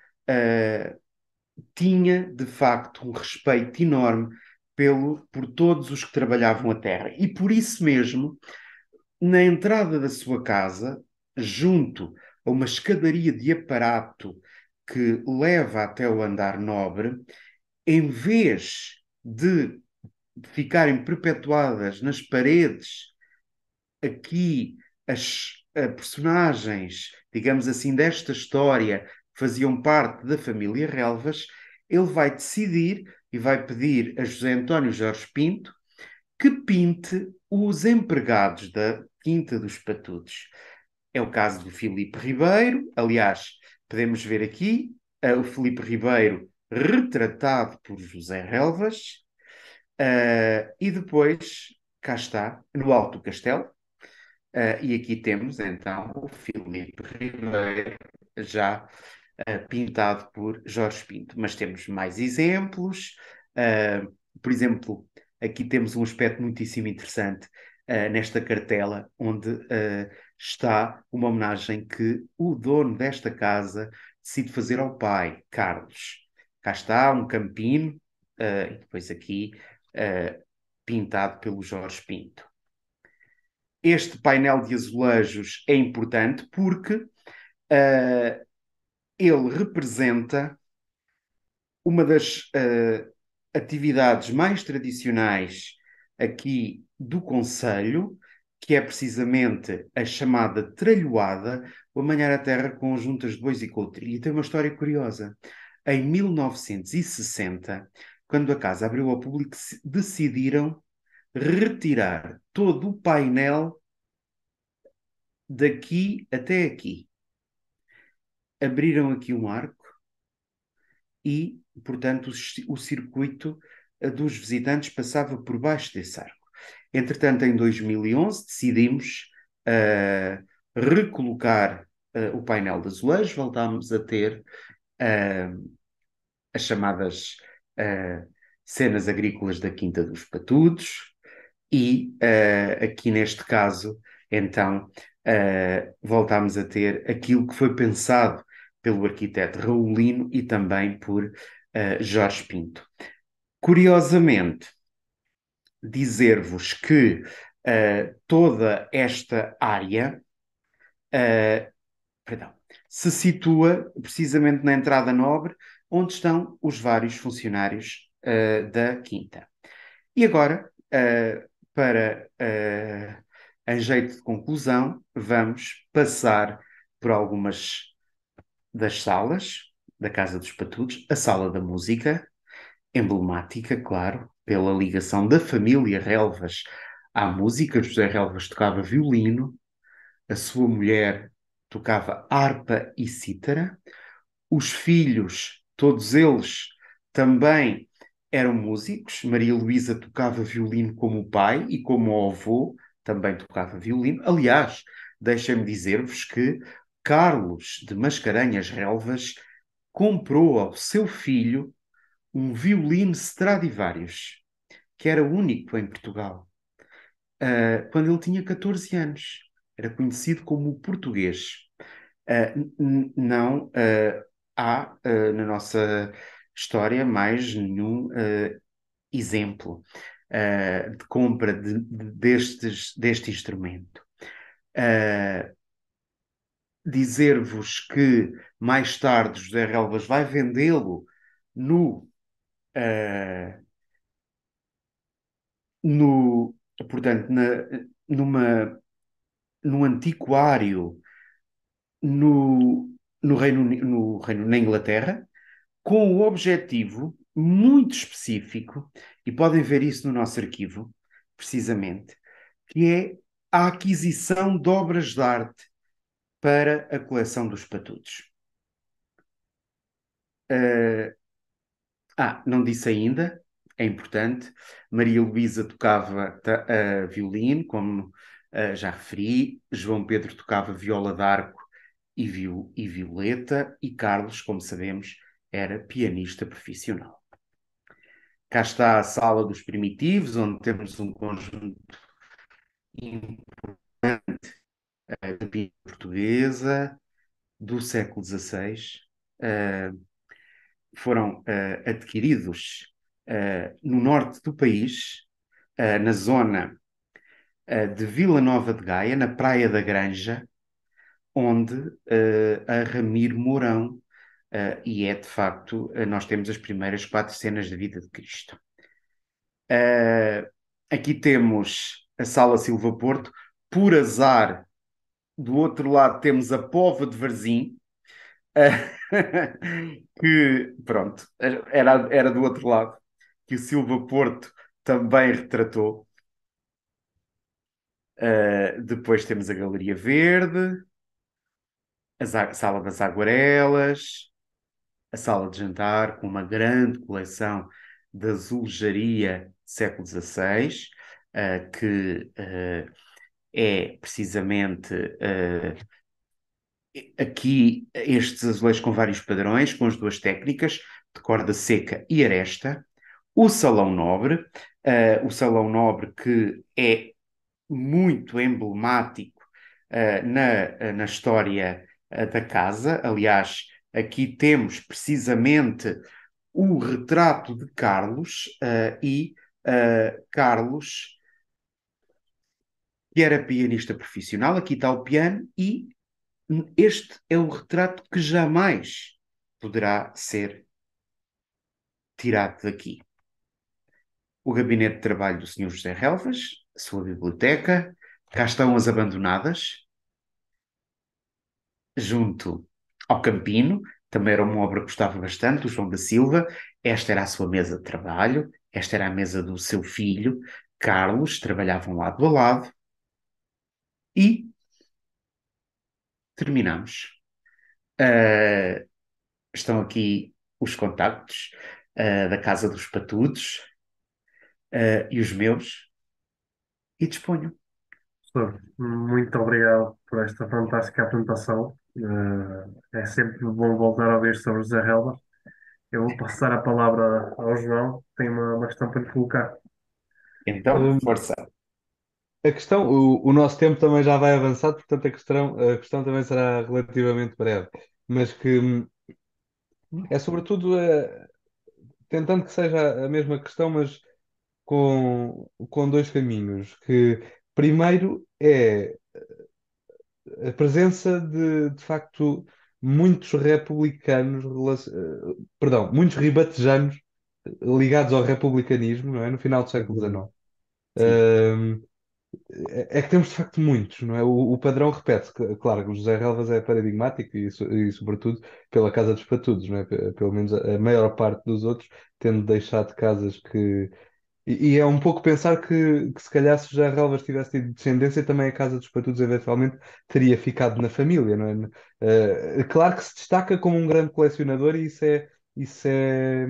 tinha, de facto, um respeito enorme pelo, por todos os que trabalhavam a terra. E por isso mesmo, na entrada da sua casa, junto a uma escadaria de aparato que leva até o andar nobre, em vez de ficarem perpetuadas nas paredes aqui as personagens, digamos assim, desta história faziam parte da família Relvas, ele vai decidir e vai pedir a José António Jorge Pinto que pinte os empregados da Quinta dos Patudos. É o caso do Filipe Ribeiro, aliás, podemos ver aqui uh, o Felipe Ribeiro retratado por José Relvas, uh, e depois cá está, no Alto do Castelo, uh, e aqui temos então o Felipe Ribeiro já pintado por Jorge Pinto. Mas temos mais exemplos, por exemplo, aqui temos um aspecto muitíssimo interessante nesta cartela, onde está uma homenagem que o dono desta casa decide fazer ao pai, Carlos. Cá está um campino, uh, e depois aqui uh, pintado pelo Jorge Pinto. Este painel de azulejos é importante porque uh, ele representa uma das atividades mais tradicionais aqui do Conselho, que é precisamente a chamada tralhoada, o amanhar a terra com juntas de bois e coutrinho. E tem uma história curiosa. Em 1960, quando a casa abriu ao público, decidiram retirar todo o painel daqui até aqui. Abriram aqui um arco e, portanto, o circuito dos visitantes passava por baixo desse arco. Entretanto, em 2011, decidimos uh, recolocar uh, o painel de azulejos, voltámos a ter uh, as chamadas cenas agrícolas da Quinta dos Patudos, e aqui neste caso, então, voltámos a ter aquilo que foi pensado pelo arquiteto Raulino e também por Jorge Pinto. Curiosamente, dizer-vos que uh, toda esta área uh, perdão, se situa precisamente na entrada nobre, onde estão os vários funcionários uh, da Quinta. E agora, para em jeito de conclusão, vamos passar por algumas das salas da Casa dos Patudos, a Sala da Música, emblemática, claro, pela ligação da família Relvas à música. José Relvas tocava violino, a sua mulher tocava harpa e cítara, os filhos, todos eles, também eram músicos. Maria Luísa tocava violino como o pai e como o avô também tocava violino. Aliás, deixem-me dizer-vos que Carlos de Mascarenhas Relvas comprou ao seu filho um violino Stradivarius, que era único em Portugal, uh, quando ele tinha 14 anos. Era conhecido como o português. Uh, não uh, há na nossa história mais nenhum exemplo de compra de, de, destes, deste instrumento. Dizer-vos que mais tarde José Relvas vai vendê-lo no é, no, portanto, na, numa, num antiquário no, no, Reino, no Reino na Inglaterra, com o objetivo muito específico, e podem ver isso no nosso arquivo, precisamente, que é a aquisição de obras de arte para a coleção dos patudos. Uh, ah, não disse ainda, é importante. Maria Luísa tocava uh, violino, como uh, já referi, João Pedro tocava viola d'arco e, viol e violeta, e Carlos, como sabemos, era pianista profissional. Cá está a sala dos primitivos, onde temos um conjunto importante uh, pintura portuguesa do século XVI. Uh, ah, foram uh, adquiridos uh, no norte do país, uh, na zona de Vila Nova de Gaia, na Praia da Granja, onde a Ramiro Mourão, e é de facto, nós temos as primeiras quatro cenas da vida de Cristo. aqui temos a Sala Silva Porto, por azar, do outro lado temos a Pova de Varzim, [laughs] que, pronto, era, era do outro lado, que o Silva Porto também retratou. Uh, depois temos a Galeria Verde, a Sala das Aguarelas, a Sala de Jantar, com uma grande coleção de azulejaria século XVI, uh, eh, que uh, é precisamente aqui estes azulejos com vários padrões, com as duas técnicas, de corda seca e aresta. O Salão Nobre, uh, o Salão Nobre que é muito emblemático uh, na, na história uh, da casa. Aliás, aqui temos precisamente o retrato de Carlos e Carlos, que era pianista profissional, aqui está o piano, e este é o retrato que jamais poderá ser tirado daqui. O gabinete de trabalho do Sr. José Relvas, a sua biblioteca, cá estão as abandonadas, junto ao Campino, também era uma obra que gostava bastante, o João da Silva. Esta era a sua mesa de trabalho, esta era a mesa do seu filho, Carlos, trabalhavam lado a lado. E terminamos. Uh, estão aqui os contactos uh, da Casa dos Patudos uh, e os meus. E disponham. Muito obrigado por esta fantástica apresentação. é sempre bom voltar a ouvir sobre José Helder. Eu vou passar a palavra ao João, tem uma, uma questão para lhe colocar. Então, hum. força. A questão, o, o nosso tempo também já vai avançado, portanto a questão, a questão também será relativamente breve, mas que hum, é sobretudo eh, tentando que seja a mesma questão, mas com, com dois caminhos, que primeiro é eh, a presença de, de facto, muitos republicanos, eh, perdão, muitos ribatejanos ligados ao republicanismo, não é? No final do século XIX. É, é que temos de facto muitos, não é? O, o padrão repete-se. Claro o José Relvas é paradigmático e, e, sobretudo, pela Casa dos Patudos, não é? Pelo menos a maior parte dos outros tendo deixado casas que. E, e é um pouco pensar que, que se calhar, se o José Relvas tivesse tido descendência, também a Casa dos Patudos eventualmente teria ficado na família, não é? Uh, claro que se destaca como um grande colecionador e isso é. Isso é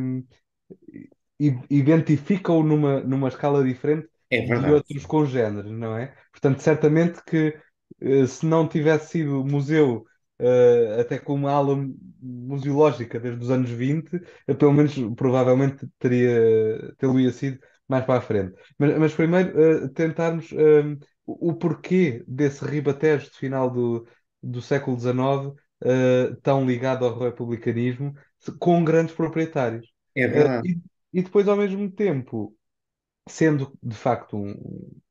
identifica-o numa, numa escala diferente é verdade. E outros congêneres, não é? Portanto, certamente que eh, se não tivesse sido museu eh, até com uma ala museológica desde os anos 20, eh, pelo menos provavelmente teria tê-lo sido mais para a frente. Mas, mas primeiro tentarmos um, o porquê desse ribatejo de final do, do século XIX uh, tão ligado ao republicanismo com grandes proprietários. É verdade. E, e, depois, ao mesmo tempo, sendo de facto um,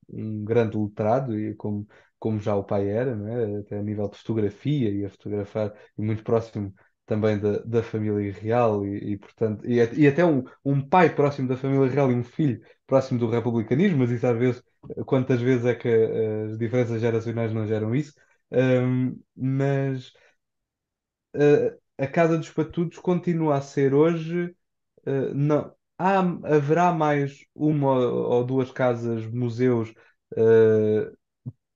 um grande letrado, e como, como já o pai era, é? até a nível de fotografia, e a fotografar, e muito próximo também da, da família real, e, e portanto, e, e, até um, um pai próximo da família real e um filho próximo do republicanismo, mas isso às vezes, quantas vezes é que eh, as diferenças geracionais não geram isso? Um, mas a, eh, a Casa dos Patudos continua a ser hoje, uh, não, Há, haverá mais uma ou duas casas, museus uh,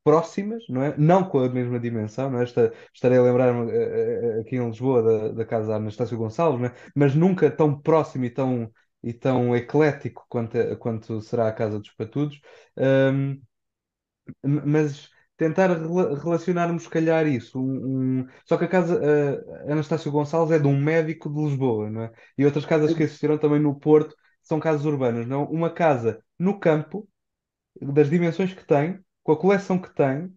próximas, não é? Não com a mesma dimensão, não é? Esta, estarei a lembrar-me uh, eh, eh, aqui em Lisboa da, da casa Anastácio Gonçalves, não é? Mas nunca tão próximo e tão, e tão eclético quanto, quanto será a Casa dos Patudos. Um, mas tentar relacionarmos, se calhar, isso. Um, um- Só que a casa uh, Anastácio Gonçalves é de um médico de Lisboa, não é? E outras casas que existiram também no Porto são casas urbanas, não? É? Uma casa no campo, das dimensões que tem, com a coleção que tem,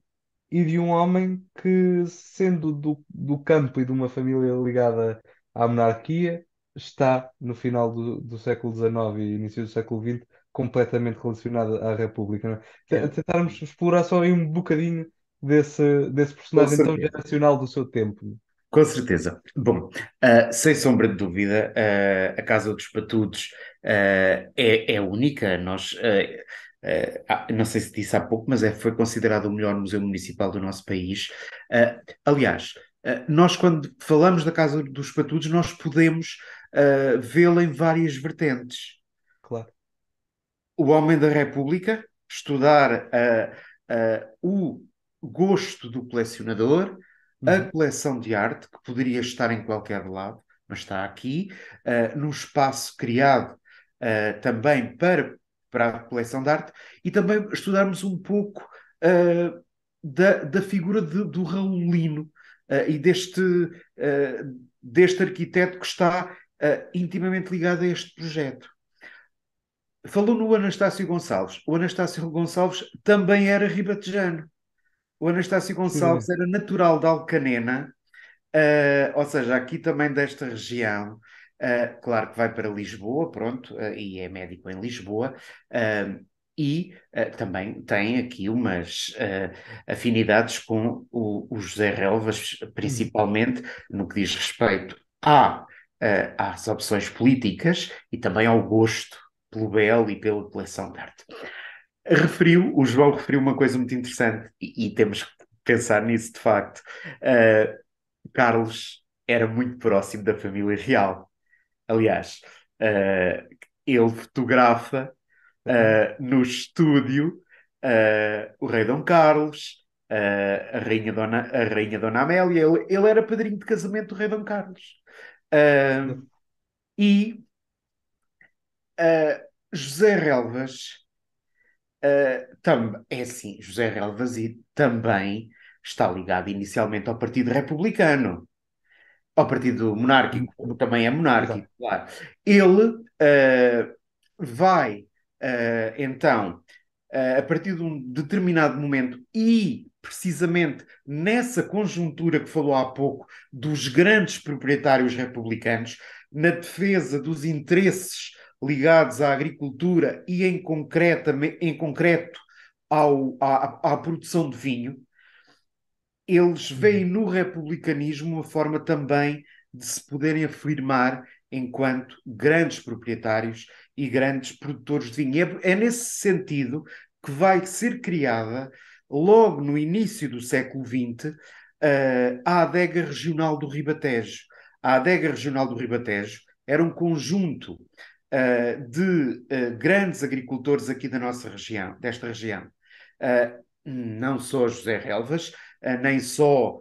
e de um homem que, sendo do, do campo e de uma família ligada à monarquia, está no final do, do século XIX e início do século XX completamente relacionada à República. É? É. Tentarmos explorar só aí um bocadinho desse, desse personagem tão geracional do seu tempo. Com certeza. Bom, uh, sem sombra de dúvida, uh, a Casa dos Patudos uh, é, é única. Nós, não sei se disse há pouco, mas é, foi considerado o melhor museu municipal do nosso país. aliás, nós quando falamos da Casa dos Patudos, nós podemos vê-la em várias vertentes. Claro o homem da República, estudar uh, uh, o gosto do colecionador, uhum. a coleção de arte, que poderia estar em qualquer lado, mas está aqui, uh, eh, num espaço criado também para, para a coleção de arte, e também estudarmos um pouco da, da figura de, do Raulino e deste, deste arquiteto que está intimamente ligado a este projeto. Falou no Anastácio Gonçalves. O Anastácio Gonçalves também era ribatejano. O Anastácio Gonçalves era natural de Alcanena, uh, ou seja, aqui também desta região. Uh, claro que vai para Lisboa, pronto, uh, e é médico em Lisboa, uh, e também tem aqui umas afinidades com o, o, José Relvas, principalmente no que diz respeito às opções políticas e também ao gosto pelo BL e pela coleção de arte. Referiu, o João referiu uma coisa muito interessante e, e temos que pensar nisso de facto. Uh, Carlos era muito próximo da família real. Aliás, uh, ele fotografa uh, no estúdio o rei Dom Carlos, a, rainha Dona, a rainha Dona Amélia. Ele, ele, era padrinho de casamento do rei Dom Carlos. e Uh, José Relvas uh, tam, é assim, José Relvas e também está ligado inicialmente ao Partido Republicano, ao Partido Monárquico, como também é monárquico, Exato. claro. Ele uh, vai então, a partir de um determinado momento e precisamente nessa conjuntura que falou há pouco dos grandes proprietários republicanos, na defesa dos interesses ligados à agricultura e em, concreto em concreto ao, à, à produção de vinho, eles uhum. veem no republicanismo uma forma também de se poderem afirmar enquanto grandes proprietários e grandes produtores de vinho. É, é nesse sentido que vai ser criada, logo no início do século XX, a Adega Regional do Ribatejo. A Adega Regional do Ribatejo era um conjunto uh, de uh, grandes agricultores aqui da nossa região, desta região. Uh, não só José Relvas, nem só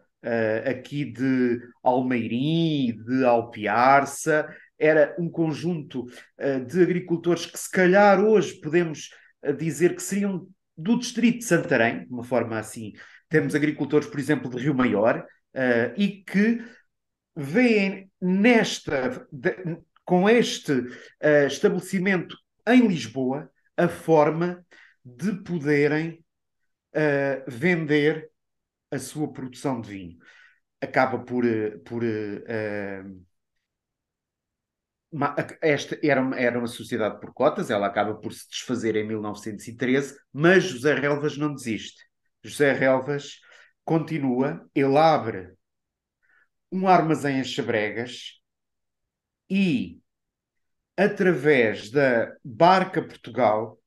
aqui de Almeirim, de Alpiarça, era um conjunto de agricultores que se calhar hoje podemos dizer que seriam do distrito de Santarém, de uma forma assim. Temos agricultores, por exemplo, de Rio Maior, e que veem nesta, de, com este uh, estabelecimento em Lisboa a forma de poderem uh, vender a sua produção de vinho. Acaba por. Eh, por uh, esta era uma, era uma sociedade por cotas, ela acaba por se desfazer em 1913, mas José Relvas não desiste. José Relvas continua, ele abre um armazém em Chabregas, e através da Barca Portugal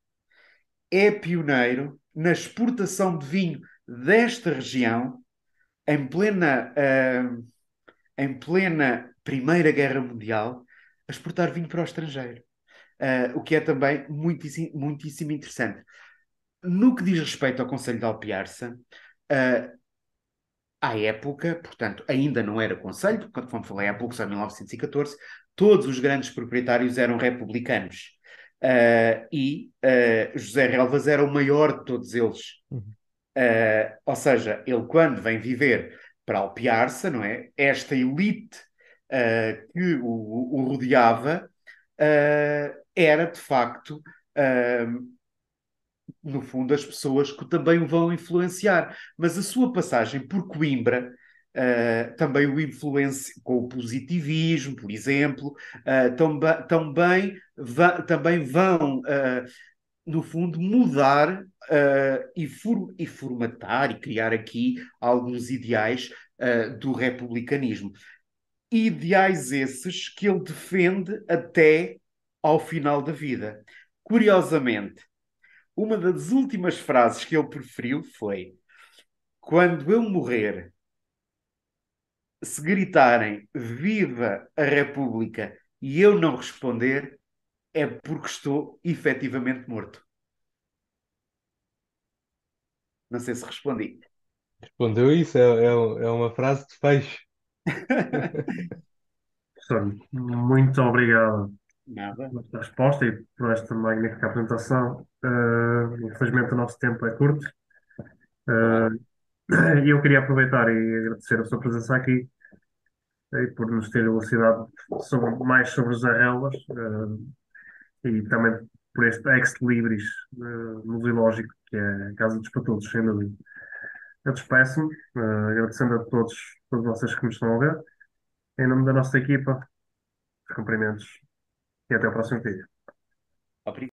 é pioneiro na exportação de vinho desta região em plena uh, em plena Primeira Guerra Mundial a exportar vinho para o estrangeiro, uh, o que é também muitíssimo, muitíssimo interessante. No que diz respeito ao Conselho de Alpiarça, uh, à época, portanto, ainda não era Conselho, quando falei há pouco, só em 1914, todos os grandes proprietários eram republicanos. Uh, e uh, José Relvas era o maior de todos eles. Uh, ou seja, ele quando vem viver para Alpiarça, não é? Esta elite que o, o rodeava era de facto, no fundo, as pessoas que também o vão influenciar. Mas a sua passagem por Coimbra Uh, também o influência com o positivismo, por exemplo, uh, eh, tamba, também, va, também vão, uh, no fundo, mudar e, for, e, formatar e criar aqui alguns ideais do republicanismo. Ideais esses que ele defende até ao final da vida. Curiosamente, uma das últimas frases que ele preferiu foi: Quando eu morrer, se gritarem Viva a República e eu não responder, é porque estou efetivamente morto. Não sei se respondi. Respondeu isso, é, é, é uma frase de fecho. muito obrigado Nada. pela esta resposta e por esta magnífica apresentação. Uh, infelizmente o nosso tempo é curto. Uh, [coughs] E eu queria aproveitar e agradecer a sua presença aqui eh, e por nos ter elucidado sobre, mais sobre os arrelas uh, eh, e também por este ex-libris uh, eh, museológico que é a Casa dos Patudos, sem dúvida. Eu despeço-me, uh, agradecendo a todos, todos vocês que me estão a ver. Em nome da nossa equipa, cumprimentos e até o próximo vídeo.